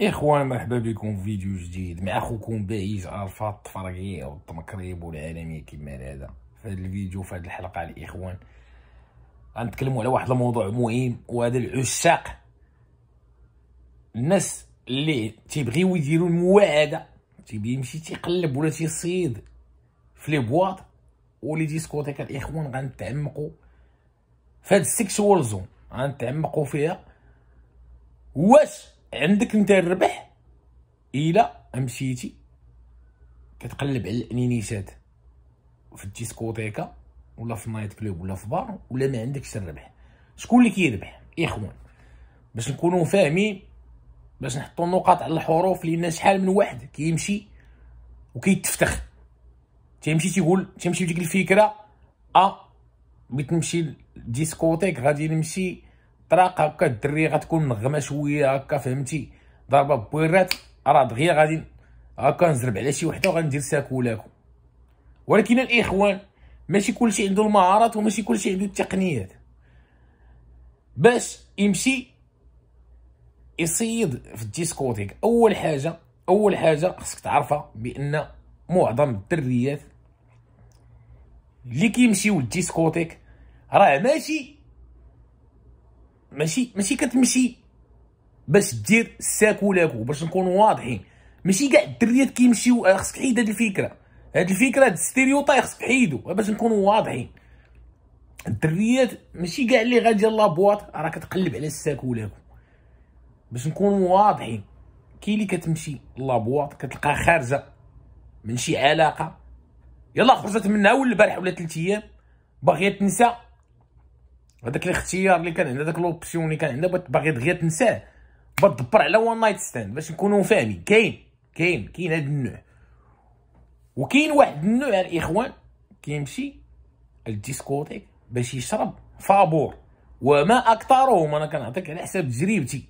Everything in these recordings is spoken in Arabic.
اخوان مرحبا بكم في فيديو جديد مع اخوكم باهيز الفا الطفرقي والطمكريب والعالميه كما هذا في هذا الفيديو في هذه الحلقه الاخوان غنتكلموا على واحد الموضوع مهم وهذا العشاق الناس اللي تيبغيو يديروا المواعده تيبغي يمشي تيقلب ولا تيصيد في لي بواط ولي ديسكوتيك الاخوان غنتعمقوا في هاد السيكسوال زون غنتعمقوا فيها واش عندك انت الربح الا مشيتي كتقلب على الانينيسات في الديسكوتيكا ولا في النايت كلوب ولا في بار ولا ما عندكش الربح شكون اللي كيربح اخوان باش نكونوا فاهمين باش نحطوا النقاط على الحروف لان شحال من واحد كيمشي وكيتفتخ تيمشي تيقول تيمشي بديك الفكره اه بغيت نمشي للديسكوتيك غادي نمشي طراق هكا الدري غتكون نغمه شويه هكا فهمتي ضربه بويرات راه دغيا غادي هكا نزرب على شي وحده وغندير ساكولاكو ولكن الاخوان ماشي كلشي عنده المهارات وماشي كلشي عنده التقنيات باش يمشي يصيد في الديسكوتيك اول حاجه اول حاجه خصك تعرفها بان معظم الدريات اللي كيمشيو للديسكوتيك راه ماشي ماشي ماشي كتمشي باش دير ساكو لاكو باش نكونوا واضحين ماشي كاع الدريات كيمشيو آه، خصك تحيد هاد الفكره هاد الفكره هاد الستيريوتايب خصك تحيدو باش نكونوا واضحين الدريات ماشي كاع اللي غادي لابواط راه كتقلب على الساكو لاكو باش نكونوا واضحين كاين اللي كتمشي لابواط كتلقى خارجه من شي علاقه يلا خرجت منها ولا البارح ولا 3 ايام باغيه تنسى هذاك الاختيار اللي كان عندها داك لوبسيون اللي كان عندها باغي دغيا تنساه بتدبر على وان نايت ستاند باش نكونوا فاهمين كاين كاين كاين هذا النوع وكاين واحد النوع الاخوان كيمشي للديسكوتيك باش يشرب فابور وما اكثرهم انا كنعطيك على حساب تجربتي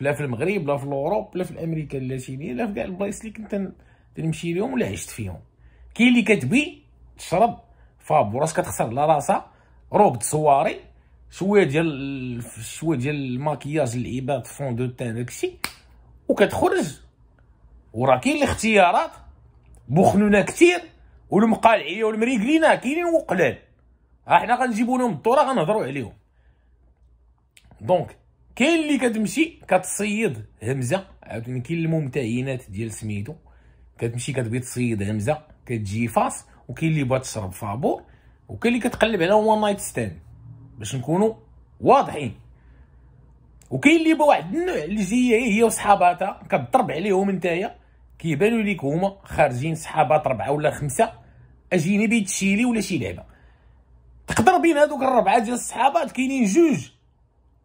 لا في المغرب لا في الاوروب لا في الامريكا اللاتينيه لا في كاع البلايص اللي كنت تنمشي لهم ولا عشت فيهم كاين اللي كتبي تشرب فابور اش كتخسر لا راسها روب تصواري شويه ديال شويه ديال الماكياج العباد فون دو تان داكشي وكتخرج وراه كاين الاختيارات بوخنونا كثير والمقالعيه والمريقلينا كاينين وقلال ها حنا غنجيبو لهم الدوره غنهضروا عليهم دونك كاين اللي كتمشي كتصيد همزه عاوتاني كاين الممتهنات ديال سميتو كتمشي كتبغي تصيد همزه كتجي فاس وكاين اللي بغات تشرب فابور وكاين اللي كتقلب على وان نايت ستاند باش نكونوا واضحين وكاين اللي يبقى واحد النوع اللي جايه هي وصحاباتها كضرب عليهم نتايا كيبانوا ليك هما خارجين صحابات ربعه ولا خمسه بيت شيلي ولا شي لعبه تقدر بين هذوك الربعه ديال الصحابات كاينين جوج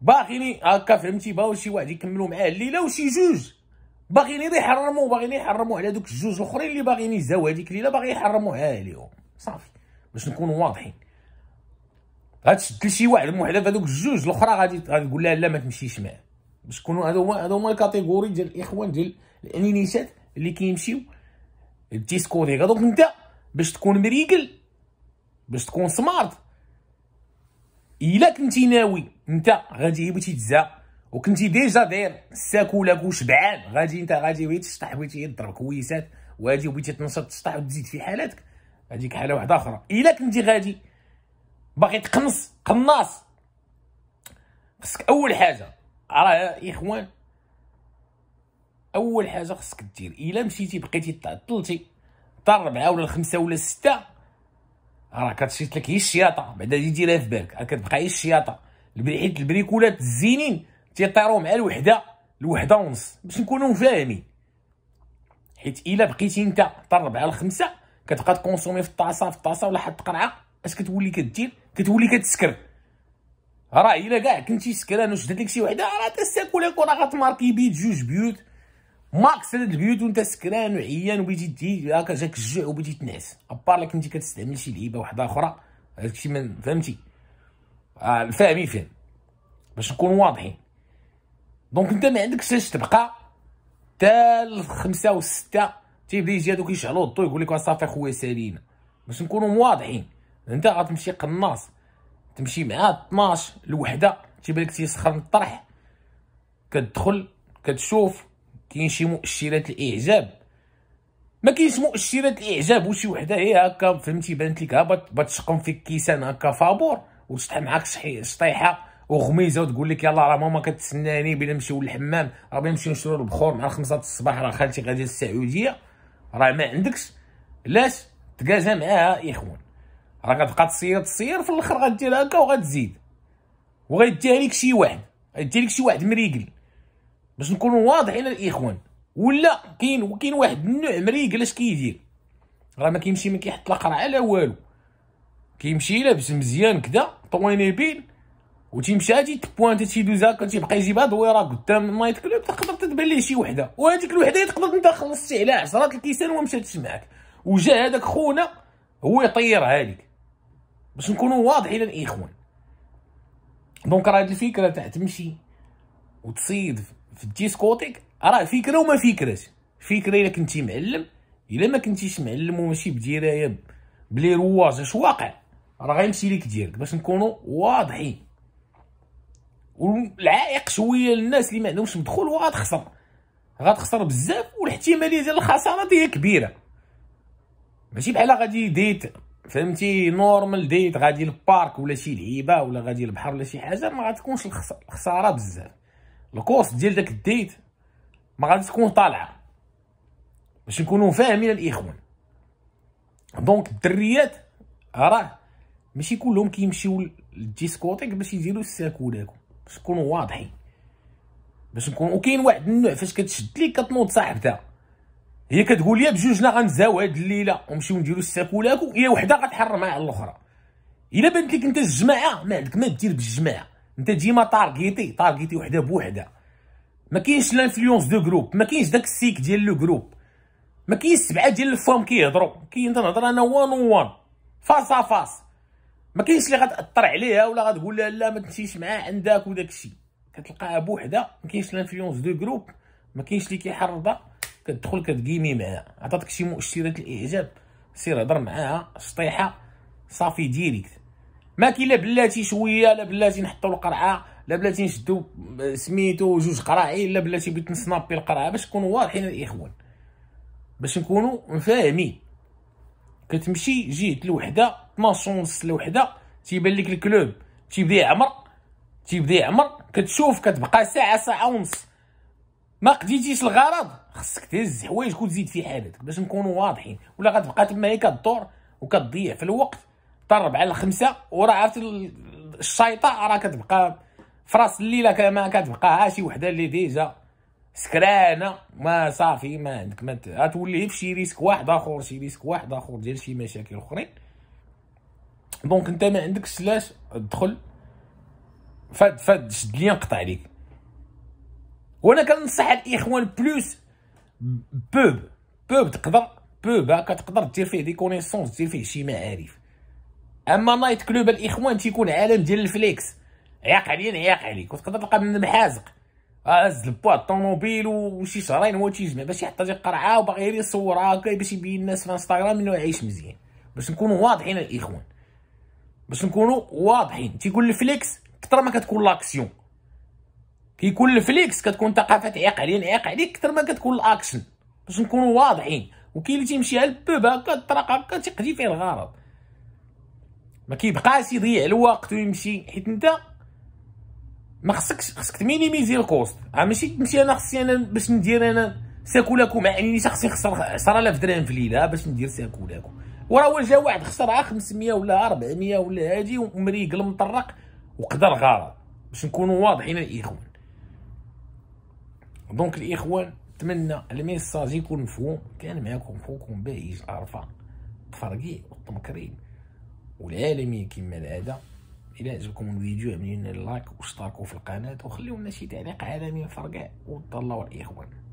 باغين هكا فهمتي باو شي واحد يكملوا معاه الليله وشي جوج باغين يحرموا باغين يحرموا على دوك الجوج الاخرين اللي باغين يزاو هذيك الليله باغي يحرموا عليهم صافي باش نكونوا واضحين غتسد لشي واحد محلف هذوك الجوج الاخرى غادي تقول لها لا ما تمشيش معاه باش تكونوا هادو هما هذو هما الكاتيجوري ديال الاخوان ديال الانينيسات اللي كيمشيو الديسكوريك دونك انت باش تكون مريقل باش تكون سمارت الا كنتي ناوي انت غادي بغيتي تزا وكنتي ديجا داير الساكولك وشبعان غادي انت غادي بغيتي تشطح بغيتي يضرب كويسات وهادي بغيتي تنشط تشطح وتزيد في حالاتك هذيك حاله واحده اخرى الا كنتي غادي باغي تقنص قناص خصك اول حاجه راه يا اخوان اول حاجه خصك دير الا مشيتي بقيتي تعطلتي حتى ربعه ولا خمسه ولا سته راه كتشيط لك هي الشياطه بعدا اللي ديرها في بالك كتبقى هي الشياطه حيت البريكولات الزينين تيطيرو مع الوحده الوحده ونص باش نكونو فاهمين حيت الا بقيتي انت حتى ولا خمسه كتبقى تكونسومي في الطاسه في الطاسه ولا حتى قرعه اش كتولي كدير كتولي كتسكر راه الا كاع كنتي سكران وشدت لك شي وحده راه تساكولك وراه غتماركي بيت جوج بيوت ماكس هاد البيوت وانت سكران وعيان وبغيتي دي هكا جاك الجوع وبغيتي تنعس ابار لك كنتي كتستعمل شي لعيبه وحده اخرى هادشي من فهمتي آه الفاهمي فين باش نكون واضحين دونك انت ما عندكش اش تبقى حتى الخمسه وسته تيبدا يجي هادوك يشعلوا الضو يقول لك صافي خويا سالينا باش نكونوا واضحين انت غتمشي قناص تمشي مع 12 الوحده تيبان لك تيسخر من الطرح كتدخل كتشوف كاين شي مؤشرات الاعجاب ما كاينش مؤشرات الاعجاب وشي وحده هي هكا فهمتي بانت لك هبط بتشقم فيك كيسان هكا فابور وتشطح معاك شطيحه وغميزه وتقول لك يلاه راه ماما كتسناني بلا نمشيو للحمام راه بغي نمشيو نشرو البخور مع الخمسة د الصباح راه خالتي غادي للسعوديه راه ما عندكش علاش تكازا معاها اخوان راه غتبقى تصير تصير في الاخر غدير هكا وغتزيد وغيديها لك شي واحد غيديها لك شي واحد مريقل باش نكونوا واضحين الاخوان ولا كاين كاين واحد النوع مريقل اش كيدير راه ما كيمشي ما كيحط لا قرعه لا والو كيمشي لابس مزيان كدا طوينيبيل وتيمشى هادي تبوانتي تيدوز هكا تيبقى يجيبها دويرا قدام نايت كلوب تقدر تبان ليه شي وحده وهاديك الوحده تقدر انت خلصتي عليها 10 الكيسان ومشات معاك وجا هذاك خونا هو يطيرها هذيك باش نكونوا واضحين للاخوان دونك راه هاد الفكره تاع تمشي وتصيد في الديسكوتيك راه فكره وما فكرهش فكره الا كنتي معلم الا ما كنتيش معلم وماشي بدرايه بلي رواج اش واقع راه غيمشي ليك ديالك باش نكونوا واضحين والعائق شويه للناس اللي ما عندهمش مدخول وغتخسر غتخسر بزاف والاحتماليه ديال الخساره هي كبيره ماشي بحال غادي ديت فهمتي نورمال ديت غادي للبارك ولا شي لعيبه ولا غادي للبحر ولا شي حاجه ما غتكونش الخساره بزاف الكوست ديال داك الديت ما غادي تكون طالعه باش نكونوا فاهمين الاخوان دونك الدريات راه ماشي كلهم كيمشيو للديسكوتيك باش يديروا الساكو داكو باش نكونوا واضحين باش نكون وكاين واحد النوع فاش كتشد ليك كتنوض صاحبتها هي كتقول لي بجوجنا غنزاو هاد الليله ونمشيو نديرو الساكولاكو هي وحده غتحرم على الاخرى الا بانت لك انت الجماعه ما عندك ما دير بالجماعه انت ديما تارغيتي تارغيتي وحده بوحده ما كاينش لانفلونس دو جروب ما كاينش داك السيك ديال لو جروب ما كاينش سبعه ديال الفوم كيهضروا كاين تنهضر انا وان وان فاس فاس ما كاينش اللي غتاثر عليها ولا غتقول لها لا ما تمشيش معاه عندك وداك الشيء كتلقاها بوحده ما كاينش لانفلونس دو جروب ما كاينش اللي كيحرضها كتدخل كتقيمي معاها عطاتك شي مؤشرات الاعجاب سير هضر معاها شطيحه صافي ديريكت ما كاين لا بلاتي شويه لا بلاتي نحطوا القرعه لا بلاتي نشدو سميتو جوج قراعين لا بلاتي بغيت نسنابي القرعه باش نكونوا واضحين الاخوان باش نكونوا فاهمين كتمشي جيت لوحده 12 ونص لوحده تيبان لك الكلوب تيبدا يعمر تيبدا يعمر كتشوف كتبقى ساعه ساعه ونص ما قديتيش الغرض خصك تهز حوايجك وتزيد في حالتك باش نكونوا واضحين ولا غتبقى تما هي كدور وكتضيع في الوقت طرب على الخمسة وراه عرفتي الشيطه راه كتبقى في راس الليله كما كتبقى ها شي وحده اللي ديجا سكرانه ما صافي ما عندك ما غتولي في شي ريسك واحد اخر شي ريسك واحد اخر ديال شي مشاكل اخرين دونك انت ما عندكش لاش تدخل فد فد شد لي نقطع عليك وانا كنصح الاخوان بلوس بوب بوب تقدر بوب هكا تقدر دير فيه دي كونيسونس دير فيه شي معارف اما نايت كلوب الاخوان تيكون عالم ديال الفليكس عياق عليا نعياق عليك وتقدر تلقى من محازق هز البوا الطوموبيل وشي شهرين هو تيجمع باش يحط هذيك القرعه وباغي غير يصور هكا باش يبين الناس في انستغرام انه عايش مزيان باش نكونوا واضحين الاخوان باش نكونوا واضحين تيقول الفليكس كثر ما كتكون لاكسيون كيكون الفليكس كتكون ثقافه عقليه العقلي كثر ما كتكون الاكشن باش نكونوا واضحين وكاين اللي تيمشي على البوب هكا طرق هكا تيقضي فيه الغرض ما كيبقاش يضيع الوقت ويمشي حيت انت ما خصكش خصك تمينيميزي الكوست راه ماشي تمشي انا خصني انا باش ندير انا ساكولاكو مع اني شخصي خسر 10000 درهم في ليله باش ندير ساكولاكو وراه جا واحد خسر 500 ولا 400 ولا هادي ومريقل مطرق وقدر غلط باش نكونوا واضحين الاخوان دونك الاخوان نتمنى الميساج يكون مفهوم كان معكم خوكم بايج عرفا تفرقي والتمكري والعالمي كما العاده الى عجبكم الفيديو عملوا لنا لايك واشتركوا في القناه وخليونا شي تعليق عالمي فرقع وتهلاو الاخوان